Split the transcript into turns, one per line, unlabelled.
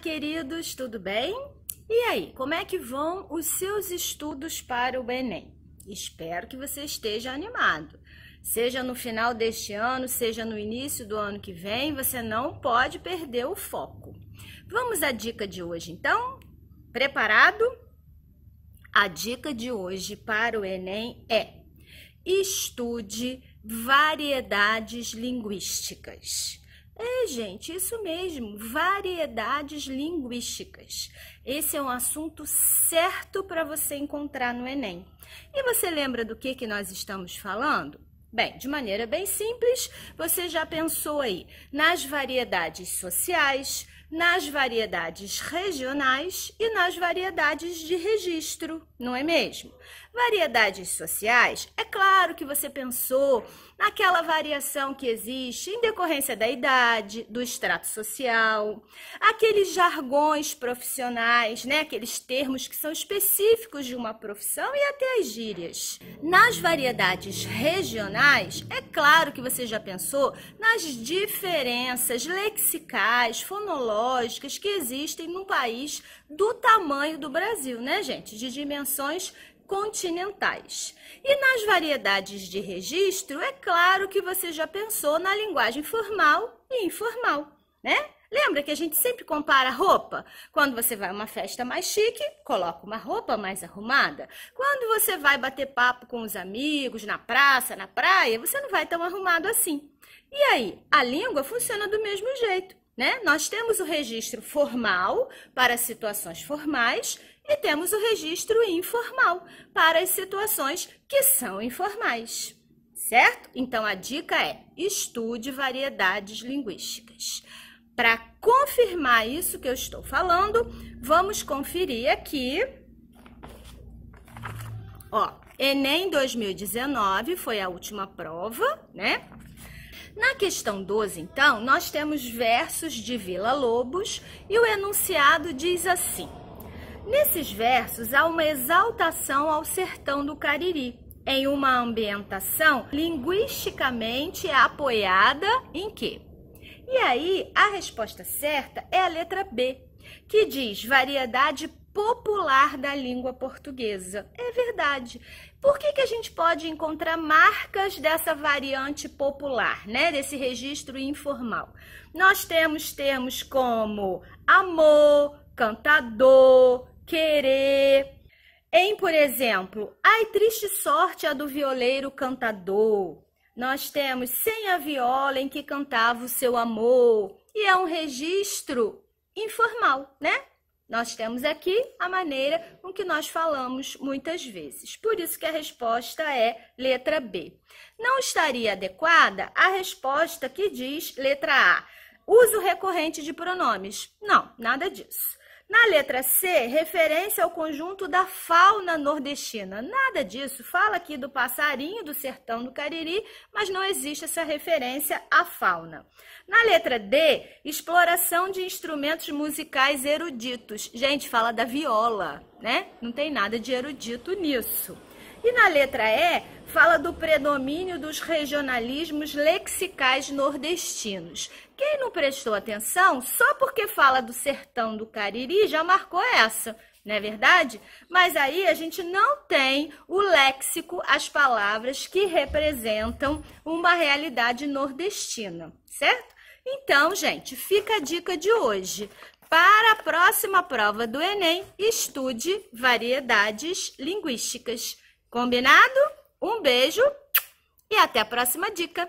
queridos, tudo bem? E aí, como é que vão os seus estudos para o Enem? Espero que você esteja animado. Seja no final deste ano, seja no início do ano que vem, você não pode perder o foco. Vamos à dica de hoje, então? Preparado? A dica de hoje para o Enem é: estude variedades linguísticas. É, gente, isso mesmo, variedades linguísticas. Esse é um assunto certo para você encontrar no Enem. E você lembra do que, que nós estamos falando? Bem, de maneira bem simples, você já pensou aí nas variedades sociais, nas variedades regionais e nas variedades de registro, não é mesmo? Variedades sociais, é claro que você pensou naquela variação que existe em decorrência da idade, do extrato social, aqueles jargões profissionais, né, aqueles termos que são específicos de uma profissão e até as gírias. Nas variedades regionais, é claro que você já pensou nas diferenças lexicais, fonológicas que existem num país do tamanho do Brasil, né, gente? De dimensões continentais. E nas variedades de registro, é claro que você já pensou na linguagem formal e informal, né? Lembra que a gente sempre compara roupa? Quando você vai a uma festa mais chique, coloca uma roupa mais arrumada. Quando você vai bater papo com os amigos, na praça, na praia, você não vai tão arrumado assim. E aí, a língua funciona do mesmo jeito. Né? Nós temos o registro formal para situações formais e temos o registro informal para as situações que são informais, certo? Então a dica é: estude variedades linguísticas. Para confirmar isso que eu estou falando, vamos conferir aqui. Ó, Enem 2019 foi a última prova, né? Na questão 12, então, nós temos versos de Vila Lobos e o enunciado diz assim: Nesses versos há uma exaltação ao sertão do Cariri, em uma ambientação linguisticamente apoiada em quê? E aí, a resposta certa é a letra B, que diz variedade popular da língua portuguesa. É verdade. Por que, que a gente pode encontrar marcas dessa variante popular, né? Desse registro informal? Nós temos termos como amor, encantador, querer. Em, por exemplo, ai triste sorte a do violeiro cantador. Nós temos sem a viola em que cantava o seu amor. E é um registro informal, né? Nós temos aqui a maneira com que nós falamos muitas vezes. Por isso que a resposta é letra B. Não estaria adequada a resposta que diz letra A. Uso recorrente de pronomes. Não, nada disso. Na letra C, referência ao conjunto da fauna nordestina. Nada disso. Fala aqui do passarinho do sertão do Cariri, mas não existe essa referência à fauna. Na letra D, exploração de instrumentos musicais eruditos. Gente, fala da viola, né? Não tem nada de erudito nisso. E na letra E, fala do predomínio dos regionalismos lexicais nordestinos. Quem não prestou atenção, só porque fala do sertão do Cariri, já marcou essa. Não é verdade? Mas aí a gente não tem o léxico, as palavras que representam uma realidade nordestina, certo? Então, gente, fica a dica de hoje. Para a próxima prova do Enem, estude variedades linguísticas. Combinado? Um beijo e até a próxima dica!